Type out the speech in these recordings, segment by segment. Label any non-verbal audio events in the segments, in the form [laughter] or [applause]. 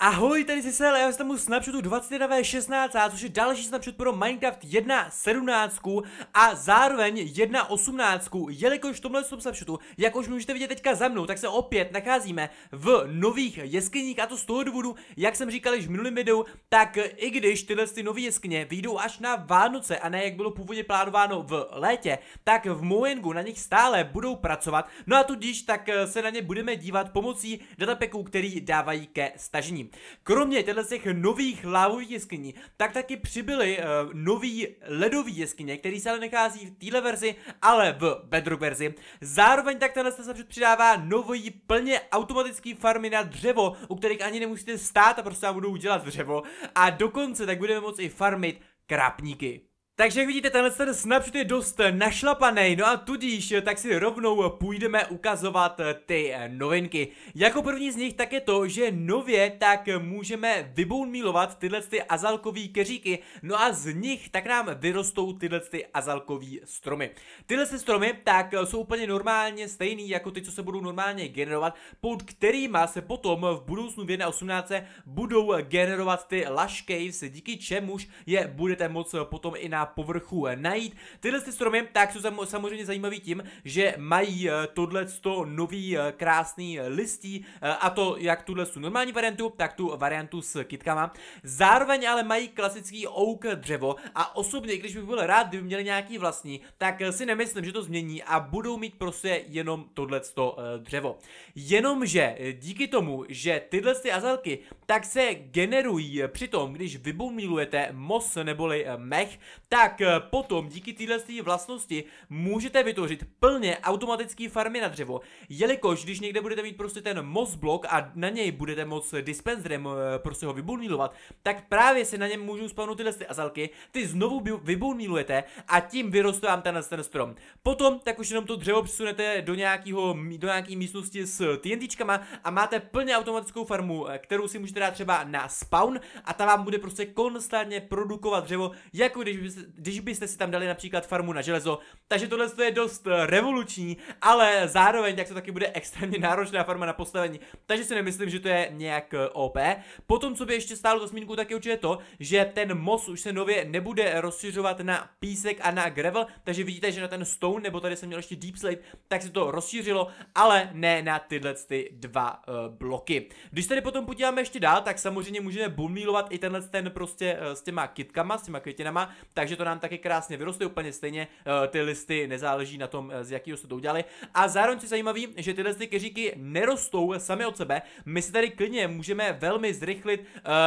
Ahoj, tady si Sel, já jsem u Snapchatu 21v16, což je další Snapchat pro Minecraft 1.17 a zároveň 1.18, jelikož v tomhle Snapchatu, jak už můžete vidět teďka za mnou, tak se opět nacházíme v nových jeskyních a to z toho důvodu, jak jsem říkal již v minulém videu, tak i když tyhle ty nové jeskyně vyjdou až na Vánoce a ne jak bylo původně plánováno v létě, tak v Moengu na nich stále budou pracovat, no a tudíž tak se na ně budeme dívat pomocí datapeků, který dávají ke stažení. Kromě těchto těch nových lávových jeskyní, tak taky přibyly uh, nový ledový jeskyně, který se ale nechází v téhle verzi, ale v Bedrock verzi. Zároveň tak tenhle se přidává nový plně automatický farmy na dřevo, u kterých ani nemusíte stát a prostě vám budou dělat dřevo. A dokonce tak budeme moci i farmit krápníky. Takže jak vidíte, tenhle ten snapshot je dost našlapaný, no a tudíž tak si rovnou půjdeme ukazovat eh, ty eh, novinky. Jako první z nich tak je to, že nově tak můžeme vybounmílovat tyhle ty azalkový keříky, no a z nich tak nám vyrostou tyhle ty azalkový stromy. Tyhle ty stromy tak jsou úplně normálně stejný jako ty, co se budou normálně generovat, pod kterýma se potom v budoucnu v 1.18 budou generovat ty lush caves, díky čemuž je budete moc potom i na povrchu eh, najít. Tyhle ty stromy tak jsou samozřejmě zajímavý tím, že mají eh, tohleto nový eh, krásný listí a to jak tuhle tu normální variantu, tak tu variantu s kitkama. Zároveň ale mají klasický oak dřevo a osobně, když bych byl rád, kdyby měli nějaký vlastní, tak si nemyslím, že to změní a budou mít prostě jenom tohleto dřevo. Jenomže díky tomu, že tyhle ty azelky tak se generují tom, když vybumilujete mos neboli mech, tak tak eh, potom díky téhle vlastnosti můžete vytvořit plně automatický farmy na dřevo, jelikož když někde budete mít prostě ten blok a na něj budete moc dispenserem eh, prostě ho vybunilovat, tak právě se na něm můžou spavnout tyhle azalky, ty znovu vybunilujete a tím vyroste vám ten, ten strom. Potom tak už jenom to dřevo přesunete do, nějakého do nějaký místnosti s TNTčkama a máte plně automatickou farmu, eh, kterou si můžete dát třeba na spawn a ta vám bude prostě konstantně produkovat dřevo, jako když byste, když byste si tam dali například farmu na železo, takže tohle je dost eh, revoluční, ale zároveň tak to taky bude extrémně [laughs] náročná farma na postavení, takže si nemyslím, že to je nějak eh, OP. Potom, co by ještě stálo to zmínku, tak je určitě to, že ten mos už se nově nebude rozšiřovat na písek a na gravel, takže vidíte, že na ten stone, nebo tady jsem měl ještě deep slate, tak se to rozšířilo, ale ne na tyhle ty dva uh, bloky. Když tady potom podíváme ještě dál, tak samozřejmě můžeme bumílovat i tenhle ten prostě uh, s těma kitkama, s těma květinama, takže takže to nám taky krásně vyroste úplně stejně, eh, ty listy nezáleží na tom, eh, z jakého se to udělali. A zároveň si zajímavý, že tyhle ty keříky nerostou sami od sebe, my si tady klidně můžeme velmi zrychlit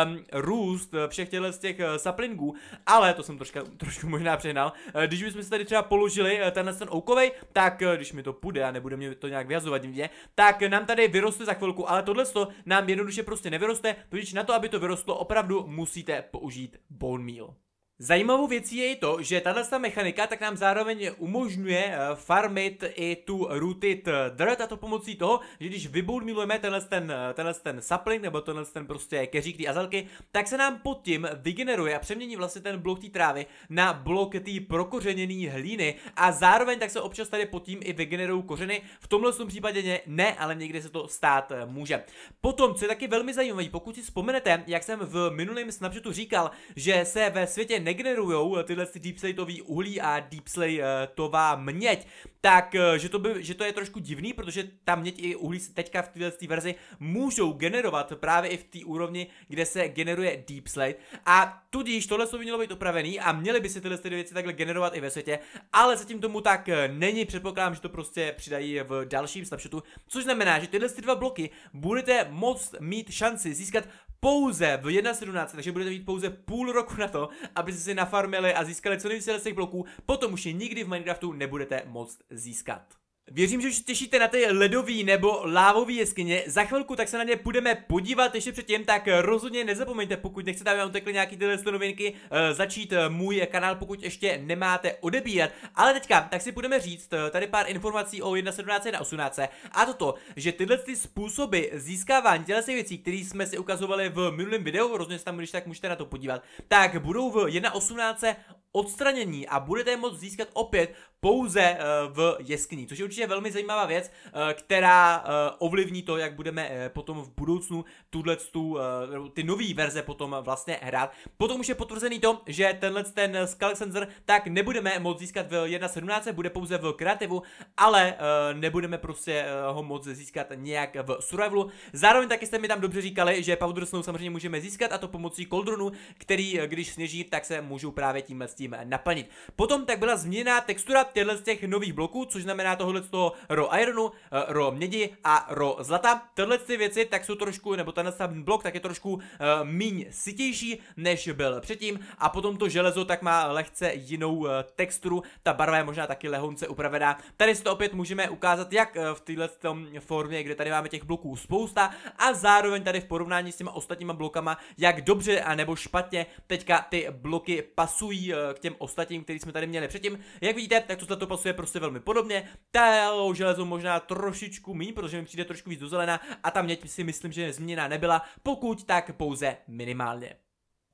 um, růst eh, všech těchto z těch saplingů, ale to jsem troška, [laughs] trošku možná přehnal, když bychom si tady třeba položili tenhle ten oukovej, tak když mi to půjde a nebude mě to nějak vyhazovat mě, tak nám tady vyroste za chvilku, ale tohle nám jednoduše prostě nevyroste, protože na to, aby to vyrostlo, opravdu musíte použít bone meal. Zajímavou věcí je i to, že tato mechanika tak nám zároveň umožňuje eh, farmit i tu rooted dirt a to pomocí toho, že když vyboudmilujeme tenhle ten, eh, tenhle ten sapling nebo tenhle ten prostě keřík ty azalky, tak se nám pod tím vygeneruje a přemění vlastně ten blok té trávy na blok té prokořeněné hlíny a zároveň tak se občas tady pod tím i vygenerují kořeny, v tomhle tom případě ne, ale někdy se to stát eh, může. Potom, co je taky velmi zajímavé, pokud si vzpomenete, jak jsem v minulém snapshotu říkal, že se ve světě negenerujou eh, tyhle ty slateový uhlí a slateová eh, měď, tak eh, že to, by, že to je trošku divný, protože ta měď i uhlí teďka v této verzi můžou generovat právě i v té úrovni, kde se generuje slate. a tudíž tohle by mělo být opravený a měly by se tyhle ty věci takhle generovat i ve světě, ale zatím tomu tak není, předpokládám, že to prostě přidají v dalším snapshotu, což znamená, že tyhle ty dva bloky budete moct mít šanci získat pouze v 1.17, takže budete mít pouze půl roku na to, abyste si nafarmili a získali co nejvíce z těch bloků, potom už je nikdy v Minecraftu nebudete moct získat. Věřím, že už těšíte na ty ledový nebo lávový jeskyně. Za chvilku tak se na ně půjdeme podívat. Ještě předtím tak rozhodně nezapomeňte, pokud nechcete, aby vám utekly nějaký tyhle novinky, eh, začít eh, můj kanál, pokud ještě nemáte odebírat. Ale teďka, tak si budeme říct eh, tady pár informací o 1.17 na 18. A toto, že tyhle ty způsoby získávání tělesných věcí, které jsme si ukazovali v minulém videu, rozhodně se tam, když tak můžete na to podívat, tak budou v 1.18 odstranění a budete je moct získat opět pouze eh, v jeskyni, což je určitě velmi zajímavá věc, eh, která eh, ovlivní to, jak budeme potom v budoucnu tuhle ty nové verze potom vlastně hrát. Potom už je potvrzený to, že tenhle ten Skull Sensor tak nebudeme moct získat v 1.17, bude pouze v kreativu, ale nebudeme prostě ho moct získat nějak v survivalu. Zároveň taky jste mi tam dobře říkali, že Powder Snow samozřejmě můžeme získat a to pomocí Coldronu, který když sněží, tak se můžou právě tímhle s tím naplnit. Potom tak byla změněna textura těchto z těch nových bloků, což znamená eh, tohle z toho ro ironu, ro mědi a ro zlata. Tyhle ty věci tak jsou trošku, nebo ten blok tak je trošku uh, míň sitější, než byl předtím. A potom to železo tak má lehce jinou uh, texturu, ta barva je možná taky lehonce upravená. Tady si to opět můžeme ukázat, jak uh, v téhle formě, kde tady máme těch bloků spousta a zároveň tady v porovnání s těma ostatníma blokama, jak dobře a nebo špatně teďka ty bloky pasují k těm ostatním, který jsme tady měli předtím. Jak vidíte, tak tohle to pasuje prostě velmi podobně. Telo železo možná trošičku méně, protože mi přijde trošku víc do zelena a tam měť si myslím, že změna nebyla, pokud tak pouze minimálně.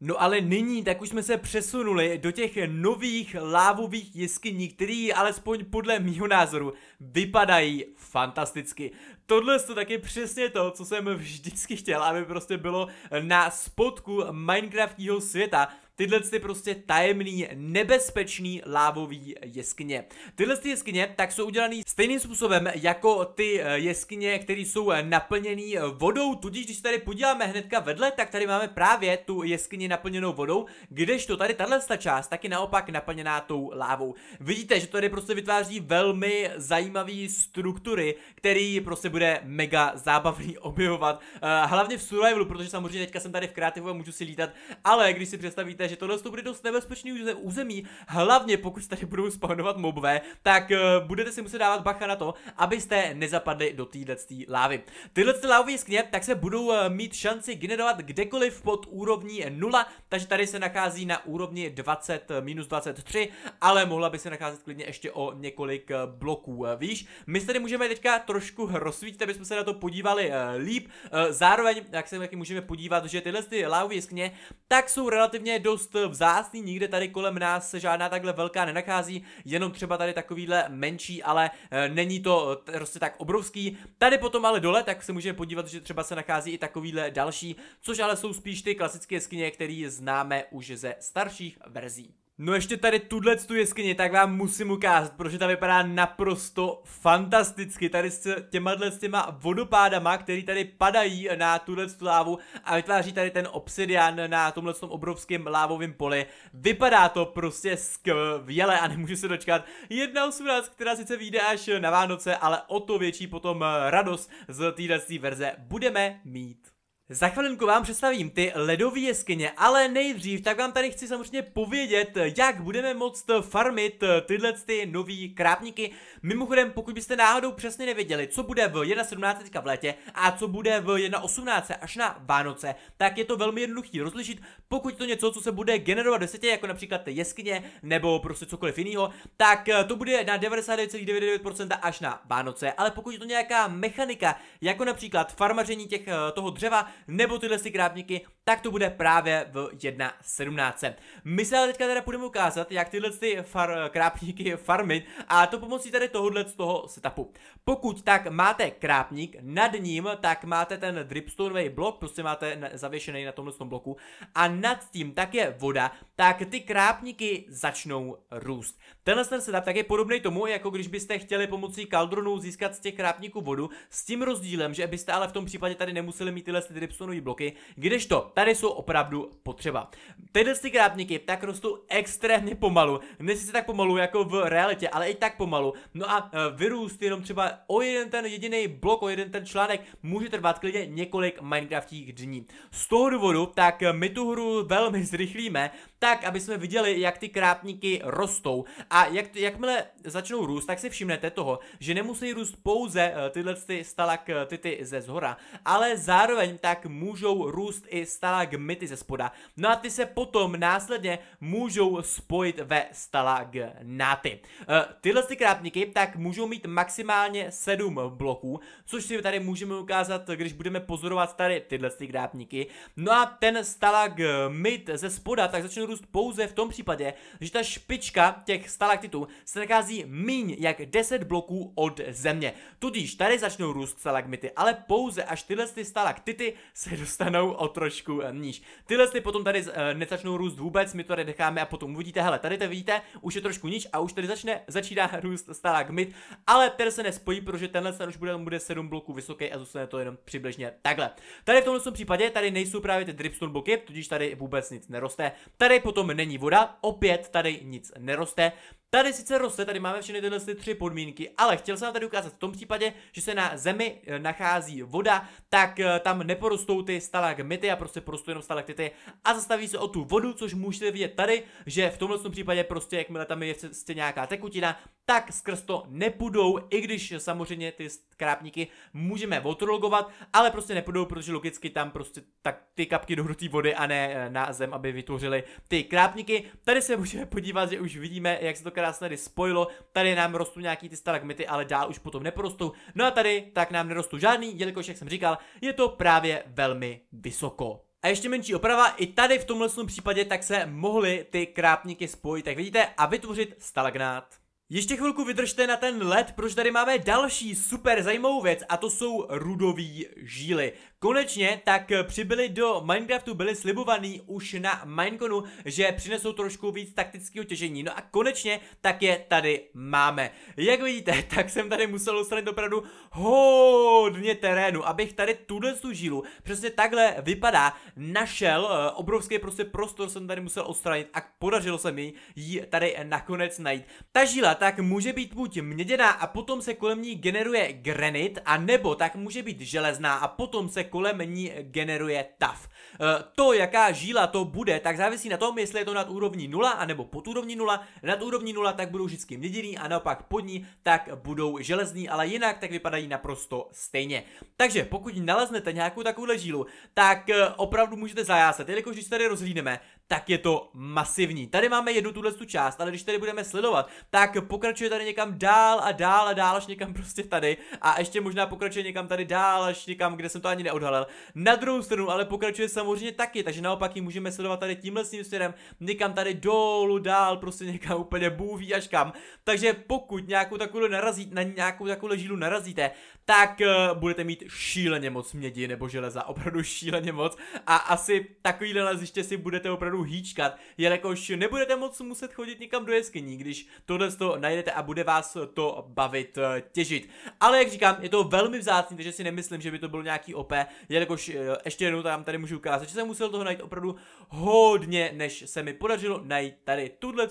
No ale nyní, tak už jsme se přesunuli do těch nových lávových jeskyní, které alespoň podle mýho názoru vypadají fantasticky. Tohle je to taky přesně to, co jsem vždycky chtěl, aby prostě bylo na spodku Minecraftího světa, tyhle ty prostě tajemný, nebezpečný lávový jeskyně. Tyhle ty jeskyně tak jsou udělané stejným způsobem jako ty eh, jeskyně, které jsou eh, naplněné eh, vodou, tudíž když tady podíváme hnedka vedle, tak tady máme právě tu jeskyni naplněnou vodou, kdežto tady tahle část taky naopak naplněná tou lávou. Vidíte, že tady prostě vytváří velmi zajímavé struktury, který prostě bude mega zábavný [laughs] objevovat. Hlavně v survivalu, protože samozřejmě teďka jsem tady v kreativu a můžu si lítat, ale když si představíte, že tohle to bude dost nebezpečný území, hlavně pokud tady budou spawnovat mobové, tak uh, budete si muset dávat bacha na to, abyste nezapadli do téhle lávy. Tyhle ty lávy skně tak se budou uh, mít šanci generovat kdekoliv pod úrovní 0, takže tady se nachází na úrovni 20 eh, minus 23, ale mohla by se nacházet klidně ještě o několik uh, bloků uh, výš. My tady můžeme teďka trošku rozsvítit, aby jsme se na to podívali uh, líp. Uh, zároveň, jak se taky můžeme podívat, že tyhle ty lávy skně tak jsou relativně dost dost vzácný, nikde tady kolem nás se žádná takhle velká nenachází, jenom třeba tady takovýhle menší, ale eh, není to eh, prostě tak obrovský. Tady potom ale dole, tak se můžeme podívat, že třeba se nachází i takovýhle další, což ale jsou spíš ty klasické skyně, které známe už ze starších verzí. No ještě tady tuhle tu jeskyni, tak vám musím ukázat, protože ta vypadá naprosto fantasticky. Tady s těma, s těma vodopádama, který tady padají na tuhle tu lávu a vytváří tady ten obsidian na tomhle tom obrovském lávovém poli. Vypadá to prostě skvěle a nemůžu se dočkat. Jedna osmnáct, která sice vyjde až na Vánoce, ale o to větší potom radost z téhle verze budeme mít. Za chvilinku vám představím ty ledové jeskyně, ale nejdřív tak vám tady chci samozřejmě povědět, jak budeme moct farmit tyhle ty nový krápníky. Mimochodem, pokud byste náhodou přesně nevěděli, co bude v 1.17 v létě a co bude v 1.18 až na Vánoce, tak je to velmi jednoduchý rozlišit. Pokud to něco, co se bude generovat ve světě, jako například jeskyně nebo prostě cokoliv jiného, tak eh, to bude na 99,99% až na Vánoce. Ale pokud je to nějaká mechanika, jako například farmaření těch eh, toho dřeva, nebo tyhle si krábníky, tak to bude právě v 1.17. My se ale teďka teda půjdeme ukázat, jak tyhle ty far, krápníky farmit a to pomocí tady tohohle z toho setupu. Pokud tak máte krápník, nad ním tak máte ten dripstoneový blok, prostě máte zavěšený na tomhle tom bloku a nad tím tak je voda, tak ty krápníky začnou růst. Tenhle ten setup tak je podobný tomu, jako když byste chtěli pomocí kaldronu získat z těch krápníků vodu, s tím rozdílem, že byste ale v tom případě tady nemuseli mít tyhle ty kryptonové bloky, kdežto tady jsou opravdu potřeba. Tyhle ty krápníky tak rostou extrémně pomalu, ne se tak pomalu jako v realitě, ale i tak pomalu. No a e, vyrůst jenom třeba o jeden ten jediný blok, o jeden ten článek může trvat klidně několik Minecraftích dní. Z toho důvodu tak my tu hru velmi zrychlíme, tak, aby jsme viděli, jak ty krápníky rostou. A jak, jakmile začnou růst, tak si všimnete toho, že nemusí růst pouze eh, tyhle ty stalaktity eh, ze zhora, ale zároveň tak můžou růst i stalagmity ze spoda. No a ty se potom následně můžou spojit ve stalagnáty. Eh, tyhle ty krápníky tak můžou mít maximálně 7 bloků, což si tady můžeme ukázat, když budeme pozorovat tady tyhle ty krápníky. No a ten stalagmit ze spoda tak začnou růst pouze v tom případě, že ta špička těch stalaktitů se nachází míň jak 10 bloků od země. Tudíž tady začnou růst stalagmity, ale pouze až tyhle ty stalaktity se dostanou o trošku eh, níž. Tyhle ty potom tady e, nezačnou růst vůbec, my to tady necháme a potom uvidíte, hele, tady to vidíte, už je trošku níž a už tady začne, začíná [laughs] růst stalagmit, ale ten se nespojí, protože tenhle ten už bude, bude 7 bloků vysoký a zůstane to jenom přibližně takhle. Tady v tomhle případě tady nejsou právě ty dripstone bloky, tudíž tady vůbec nic neroste. Tady Tady potom není voda, opět tady nic neroste. Tady sice roste, tady máme všechny tyhle tři podmínky, ale chtěl jsem vám tady ukázat v tom případě, že se na zemi eh, nachází voda, tak eh, tam neporostou ty stalagmity a prostě porostou jenom stalaktity a zastaví se o tu vodu, což můžete vidět tady, že v tomhle případě prostě jakmile tam je v cestě nějaká tekutina, tak skrz to nepůjdou, i když samozřejmě ty skrápníky můžeme otrologovat, ale prostě nepůjdou, protože logicky tam prostě tak ty kapky jdou do té vody a ne eh, na zem, aby vytvořili ty krápníky. Tady se můžeme podívat, že už vidíme, jak se to krásně tady spojilo. Tady nám rostou nějaký ty staragmity, ale dál už potom neporostou. No a tady tak nám nerostou žádný, jelikož, jak jsem říkal, je to právě velmi vysoko. A ještě menší oprava, i tady v tomhle případě tak se mohly ty krápníky spojit, tak vidíte, a vytvořit stalagnát. Ještě chvilku vydržte na ten led, protože tady máme další super zajímavou věc a to jsou rudový žíly. Konečně tak přibyli do Minecraftu, byli slibovaný už na Mineconu, že přinesou trošku víc taktického těžení. No a konečně tak je tady máme. Jak vidíte, [laughs] tak jsem tady musel odstranit opravdu hodně terénu, abych tady tuhle tu žílu, přesně takhle vypadá, našel. Eh, obrovský prostě prostor jsem tady musel odstranit a podařilo se mi ji tady nakonec najít. Ta žíla tak může být buď měděná a potom se kolem ní generuje granit, a nebo tak může být železná a potom se kolem ní generuje taf. E, to, jaká žíla to bude, tak závisí na tom, jestli je to nad úrovní 0 nebo pod úrovní 0. Nad úrovní 0 tak budou vždycky měděný a naopak pod ní tak budou železní, ale jinak tak vypadají naprosto stejně. Takže pokud naleznete nějakou takovou žílu, tak e, opravdu můžete zajásat, jelikož když tady rozhlídneme, tak je to masivní. Tady máme jednu tuhle tu část, ale když tady budeme sledovat, tak pokračuje tady někam dál a dál a dál až někam prostě tady a ještě možná pokračuje někam tady dál až někam, kde jsem to ani neodhalil. Na druhou stranu ale pokračuje samozřejmě taky, takže naopak ji můžeme sledovat tady tímhle svým směrem, někam tady dolů, dál, prostě někam úplně bůví až kam. Takže pokud nějakou takovou narazí, na nějakou takovou žílu narazíte, tak uh, budete mít šíleně moc mědi nebo železa, opravdu šíleně moc a asi takovýhle leziště si budete opravdu opravdu hýčkat, jelikož jako, nebudete moc muset chodit nikam do jeskyní, když tohle to najdete a bude vás to bavit eh, těžit. Ale jak říkám, je to velmi vzácný, takže si nemyslím, že by to bylo nějaký OP, jelikož eh, ještě jednou tam tady můžu ukázat, že jsem musel toho najít opravdu hodně, než se mi podařilo najít tady tuhle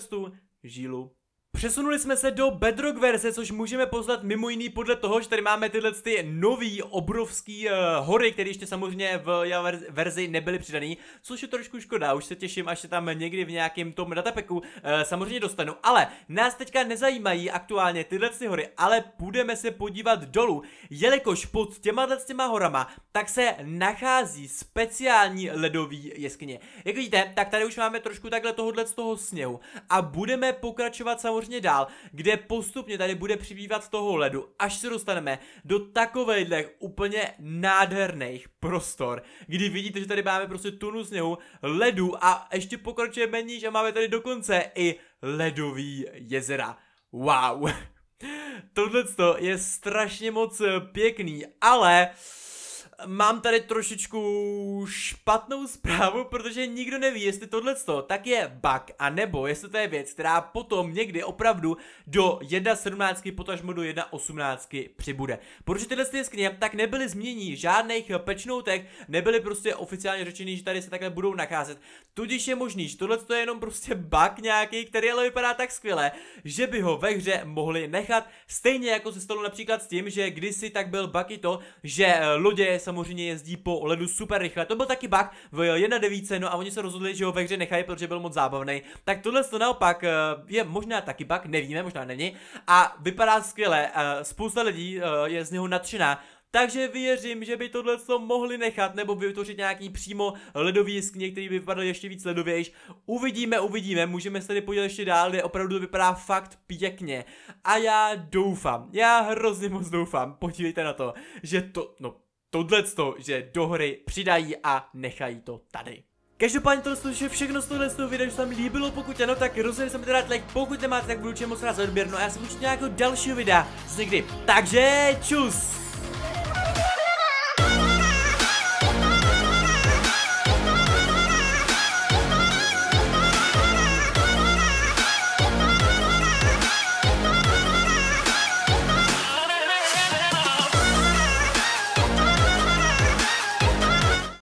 žílu Přesunuli jsme se do Bedrock verze, což můžeme poznat mimo jiný podle toho, že tady máme tyhle ty nový obrovský uh, hory, které ještě samozřejmě v já verzi nebyly přidaný, což je trošku škoda, už se těším, až se tam někdy v nějakém tom datapeku uh, eh, samozřejmě dostanu, ale nás teďka nezajímají aktuálně tyhle ty hory, ale půjdeme se podívat dolů, jelikož pod těma těma horama, tak se nachází speciální ledový jeskyně. Jak vidíte, tak tady už máme trošku takhle tohohle z toho sněhu a budeme pokračovat samozřejmě možně dál, kde postupně tady bude přibývat toho ledu, až se dostaneme do takovejhle úplně nádherných prostor, kdy vidíte, že tady máme prostě tunu sněhu, ledu a ještě pokročujeme níž a máme tady dokonce i ledový jezera. Wow. [laughs] Tohle je strašně moc pěkný, ale mám tady trošičku špatnou zprávu, protože nikdo neví, jestli tohle tak je bug, a nebo jestli to je věc, která potom někdy opravdu do 1.17, potažmo do 1.18 přibude. Protože tyhle skně tak nebyly změní žádných pečnoutek, nebyly prostě oficiálně řečeny, že tady se takhle budou nacházet. Tudíž je možný, že tohle je jenom prostě bug nějaký, který ale vypadá tak skvěle, že by ho ve hře mohli nechat. Stejně jako se stalo například s tím, že kdysi tak byl bug i to, že lodě samozřejmě jezdí po ledu super rychle. To byl taky bug v 1.9, no a oni se rozhodli, že ho ve hře nechají, protože byl moc zábavný. Tak tohle to naopak eh, je možná taky bug, nevíme, možná není. A vypadá skvěle, eh, spousta lidí eh, je z něho nadšená. Takže věřím, že by tohle co mohli nechat nebo vytvořit nějaký přímo ledový jeskyně, který by vypadal ještě víc ledovějš. Uvidíme, uvidíme, můžeme se tady podívat ještě dál, kde opravdu to vypadá fakt pěkně. A já doufám, já hrozně moc doufám, podívejte na to, že to, no tohleto, že do hry přidají a nechají to tady. Každopádně to je všechno z tohle z toho videa, že se vám líbilo, pokud ano, tak rozhodně se mi dát like, pokud nemáte, tak budu moc rád za odběr, no a já se budu nějakého dalšího videa z někdy. Takže čus!